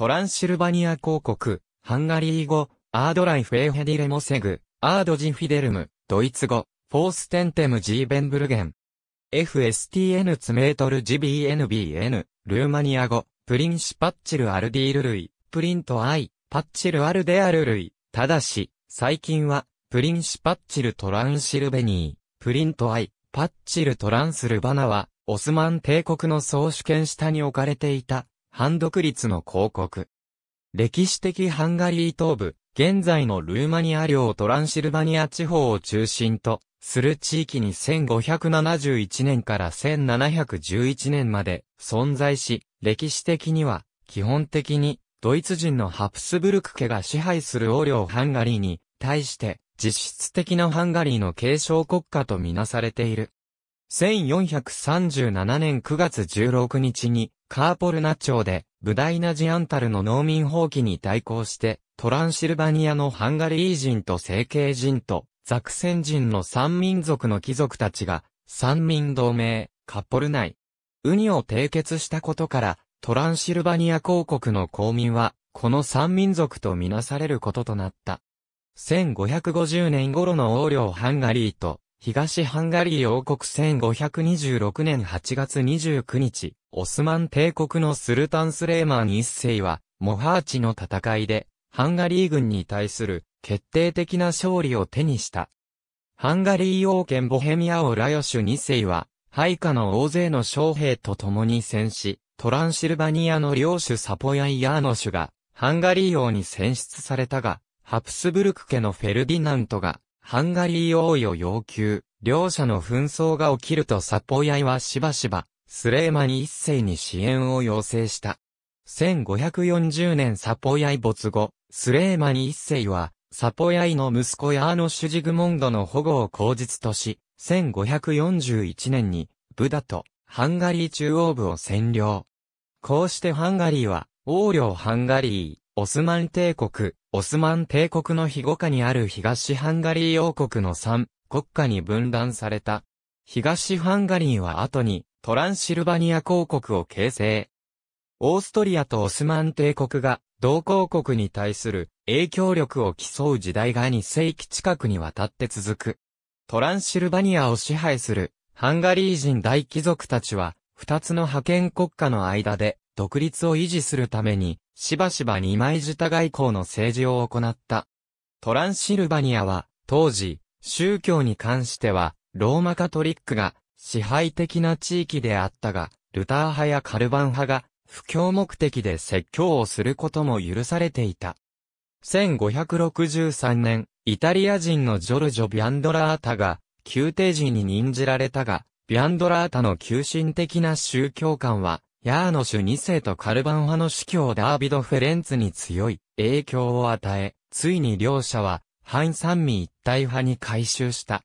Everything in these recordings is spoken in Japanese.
トランシルバニア公国、ハンガリー語、アードライフ・エーヘディレモセグ、アードジ・フィデルム、ドイツ語、フォーステンテム・ジーベンブルゲン。FSTN ツメートル GBNBN、ルーマニア語、プリンシパッチル・アルディール類、プリント・アイ、パッチル・アルデアル類、ただし、最近は、プリンシパッチル・トランシルベニー、プリント・アイ、パッチル・トランスルバナは、オスマン帝国の総主権下に置かれていた、反独立の広告。歴史的ハンガリー東部、現在のルーマニア領トランシルバニア地方を中心とする地域に1571年から1711年まで存在し、歴史的には基本的にドイツ人のハプスブルク家が支配する王領ハンガリーに対して実質的なハンガリーの継承国家とみなされている。1437年9月16日にカーポルナ町で、ブダイナジアンタルの農民放棄に対抗して、トランシルバニアのハンガリー人と成形人と、ザクセン人の三民族の貴族たちが、三民同盟、カッポル内、ウニを締結したことから、トランシルバニア公国の公民は、この三民族とみなされることとなった。1550年頃の王領ハンガリーと、東ハンガリー王国1526年8月29日、オスマン帝国のスルタンスレーマン一世は、モハーチの戦いで、ハンガリー軍に対する決定的な勝利を手にした。ハンガリー王権ボヘミア王ラヨシュ2世は、配下の大勢の将兵と共に戦死、トランシルバニアの領主サポヤイヤーノシュが、ハンガリー王に選出されたが、ハプスブルク家のフェルディナントが、ハンガリー王位を要求、両者の紛争が起きるとサポヤイはしばしば、スレーマニ一世に支援を要請した。1540年サポヤイ没後、スレーマニ一世は、サポヤイの息子ヤーノ・シュジグモンドの保護を口実とし、1541年に、ブダと、ハンガリー中央部を占領。こうしてハンガリーは、王領ハンガリー、オスマン帝国、オスマン帝国の庇護下にある東ハンガリー王国の3国家に分断された。東ハンガリーは後にトランシルバニア公国を形成。オーストリアとオスマン帝国が同公国に対する影響力を競う時代が2世紀近くにわたって続く。トランシルバニアを支配するハンガリー人大貴族たちは、二つの派遣国家の間で独立を維持するためにしばしば二枚舌外交の政治を行った。トランシルバニアは、当時、宗教に関しては、ローマカトリックが支配的な地域であったが、ルター派やカルバン派が、布教目的で説教をすることも許されていた。1563年、イタリア人のジョルジョ・ビャンドラータが、宮廷時に任じられたが、ビャンドラータの急進的な宗教観は、ヤーノシュ2世とカルバン派の司教ダービド・フェレンツに強い影響を与え、ついに両者は反三味一体派に改修した。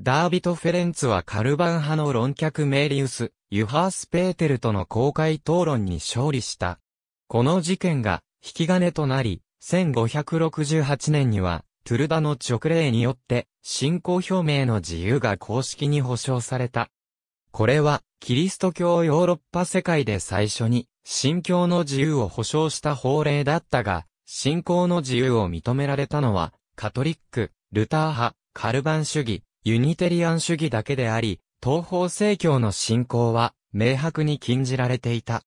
ダービド・フェレンツはカルバン派の論客メーリウス、ユハース・ペーテルとの公開討論に勝利した。この事件が引き金となり、1568年には、トゥルダの勅令によって、信仰表明の自由が公式に保障された。これは、キリスト教ヨーロッパ世界で最初に、信教の自由を保障した法令だったが、信仰の自由を認められたのは、カトリック、ルター派、カルバン主義、ユニテリアン主義だけであり、東方正教の信仰は、明白に禁じられていた。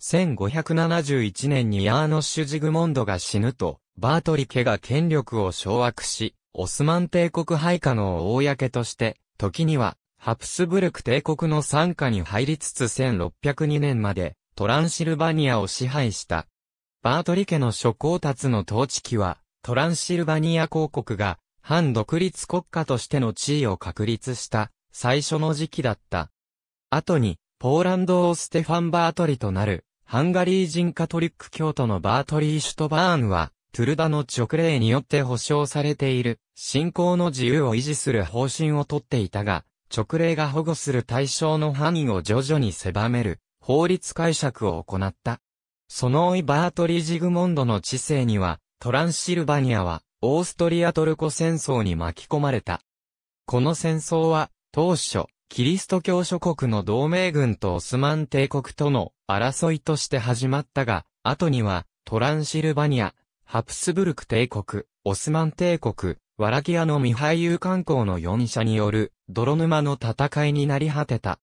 1571年にヤーノッシュ・ジグモンドが死ぬと、バートリ家が権力を掌握し、オスマン帝国配下の公として、時にはハプスブルク帝国の傘下に入りつつ1602年までトランシルバニアを支配した。バートリ家の諸公達の統治期は、トランシルバニア公国が反独立国家としての地位を確立した最初の時期だった。後に、ポーランド王ステファン・バートリとなる、ハンガリー人カトリック教徒のバートリー・シュトバーンは、トゥルダの直令によって保障されている、信仰の自由を維持する方針をとっていたが、勅令が保護する対象の範囲を徐々に狭める法律解釈を行った。そのオイバートリ・ジグモンドの知性には、トランシルバニアは、オーストリアトルコ戦争に巻き込まれた。この戦争は、当初、キリスト教諸国の同盟軍とオスマン帝国との争いとして始まったが、後には、トランシルバニア、ハプスブルク帝国、オスマン帝国、ワラキアのミハイユ観光の4者による泥沼の戦いになり果てた。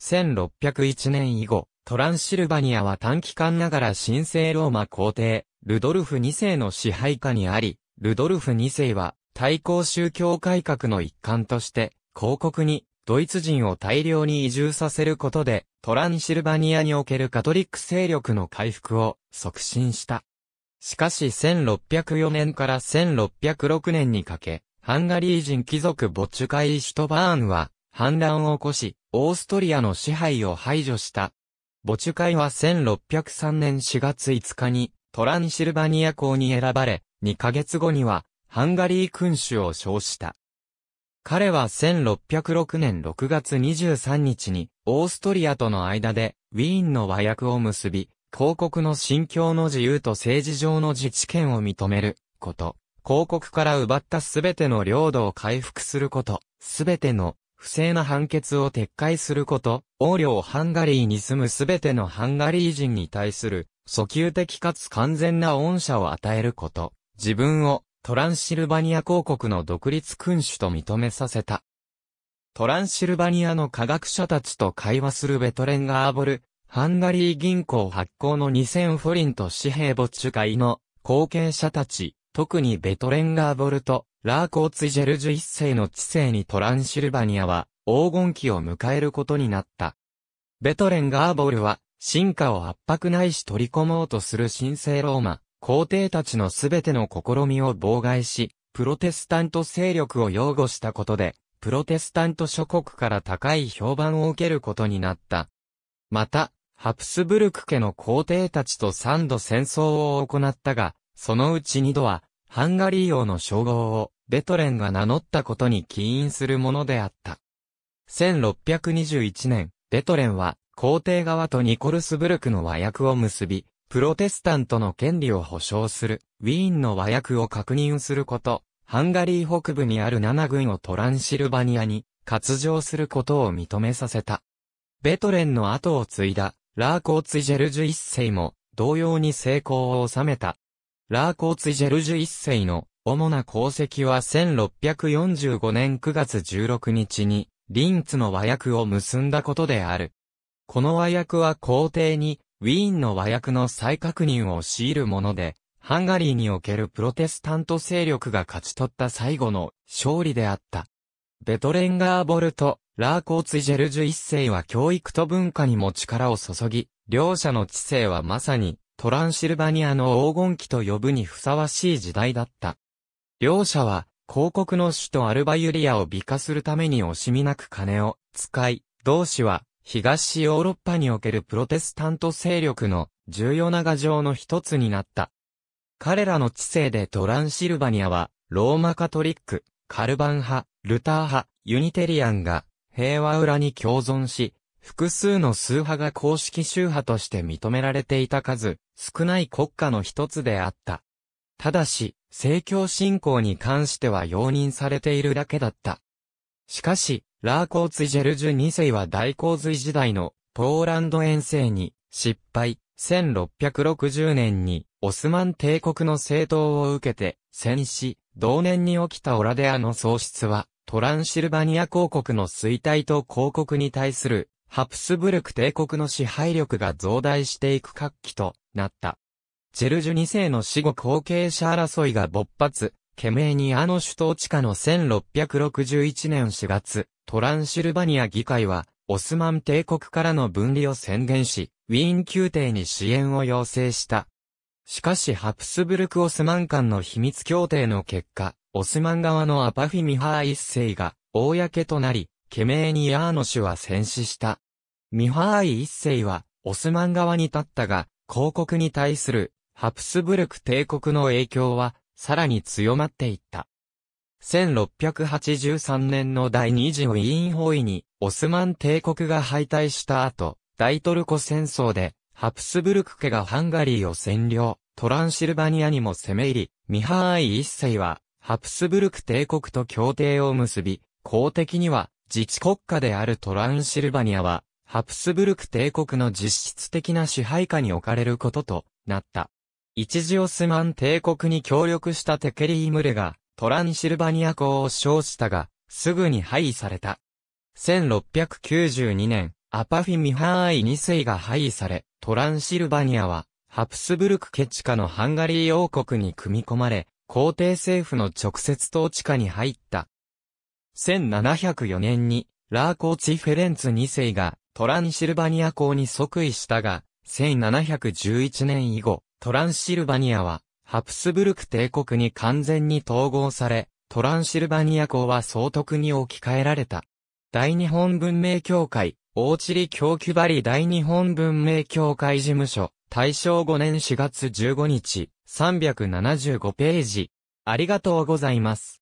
1601年以後、トランシルバニアは短期間ながら神聖ローマ皇帝、ルドルフ2世の支配下にあり、ルドルフ2世は対抗宗教改革の一環として、広告にドイツ人を大量に移住させることで、トランシルバニアにおけるカトリック勢力の回復を促進した。しかし1604年から1606年にかけ、ハンガリー人貴族ボッチュカイ・シュトバーンは、反乱を起こし、オーストリアの支配を排除した。ボチュカイは1603年4月5日に、トランシルバニア公に選ばれ、2ヶ月後には、ハンガリー君主を称した。彼は1606年6月23日に、オーストリアとの間で、ウィーンの和訳を結び、広告の信教の自由と政治上の自治権を認めること。広告から奪ったすべての領土を回復すること、すべての不正な判決を撤回すること、王領ハンガリーに住むすべてのハンガリー人に対する、訴求的かつ完全な恩赦を与えること、自分をトランシルバニア公国の独立君主と認めさせた。トランシルバニアの科学者たちと会話するベトレンガーボル、ハンガリー銀行発行の2000フォリンと紙幣没地会の後継者たち、特にベトレンガーボルト、ラーコーツジェルジュ一世の知性にトランシルバニアは黄金期を迎えることになった。ベトレンガーボルは進化を圧迫ないし取り込もうとする神聖ローマ、皇帝たちのすべての試みを妨害し、プロテスタント勢力を擁護したことで、プロテスタント諸国から高い評判を受けることになった。また、ハプスブルク家の皇帝たちと三度戦争を行ったが、そのうち二度はハンガリー王の称号をベトレンが名乗ったことに起因するものであった。1621年、ベトレンは皇帝側とニコルスブルクの和訳を結び、プロテスタントの権利を保障する、ウィーンの和訳を確認すること、ハンガリー北部にある7軍をトランシルバニアに、割譲することを認めさせた。ベトレンの後を継いだ、ラーコーツジェルジュ一世も、同様に成功を収めた。ラーコーツイジェルジュ一世の主な功績は1645年9月16日にリンツの和訳を結んだことである。この和訳は皇帝にウィーンの和訳の再確認を強いるもので、ハンガリーにおけるプロテスタント勢力が勝ち取った最後の勝利であった。ベトレンガーボルト、ラーコーツイジェルジュ一世は教育と文化にも力を注ぎ、両者の知性はまさにトランシルバニアの黄金期と呼ぶにふさわしい時代だった。両者は、広告の首都アルバユリアを美化するために惜しみなく金を使い、同氏は、東ヨーロッパにおけるプロテスタント勢力の重要な画像の一つになった。彼らの知性でトランシルバニアは、ローマカトリック、カルバン派、ルター派、ユニテリアンが、平和裏に共存し、複数の数派が公式宗派として認められていた数、少ない国家の一つであった。ただし、政教信仰に関しては容認されているだけだった。しかし、ラーコーツイジェルジュ2世は大洪水時代のポーランド遠征に失敗、1660年にオスマン帝国の政党を受けて戦死、同年に起きたオラデアの喪失はトランシルバニア公国の衰退と公国に対するハプスブルク帝国の支配力が増大していく活気となった。チェルジュ2世の死後後継者争いが勃発、懸命にあの首都地下の1661年4月、トランシルバニア議会は、オスマン帝国からの分離を宣言し、ウィーン宮廷に支援を要請した。しかしハプスブルク・オスマン間の秘密協定の結果、オスマン側のアパフィミハー一世が、公となり、懸命にヤーノ氏は戦死した。ミハァーイ一世は、オスマン側に立ったが、広告に対する、ハプスブルク帝国の影響は、さらに強まっていった。1683年の第二次ウィーン包囲に、オスマン帝国が敗退した後、大トルコ戦争で、ハプスブルク家がハンガリーを占領、トランシルバニアにも攻め入り、ミハーイ一世は、ハプスブルク帝国と協定を結び、公的には、自治国家であるトランシルバニアは、ハプスブルク帝国の実質的な支配下に置かれることとなった。一時オスマン帝国に協力したテケリー・ムレがトランシルバニア公を称したが、すぐに廃位された。1692年、アパフィ・ミハーイ2世が廃位され、トランシルバニアは、ハプスブルク・ケチカのハンガリー王国に組み込まれ、皇帝政府の直接統治下に入った。1704年に、ラーコーチ・フェレンツ2世が、トランシルバニア公に即位したが、1711年以後、トランシルバニアは、ハプスブルク帝国に完全に統合され、トランシルバニア公は総督に置き換えられた。大日本文明協会、大地理教キュバリ大日本文明協会事務所、大正5年4月15日、375ページ。ありがとうございます。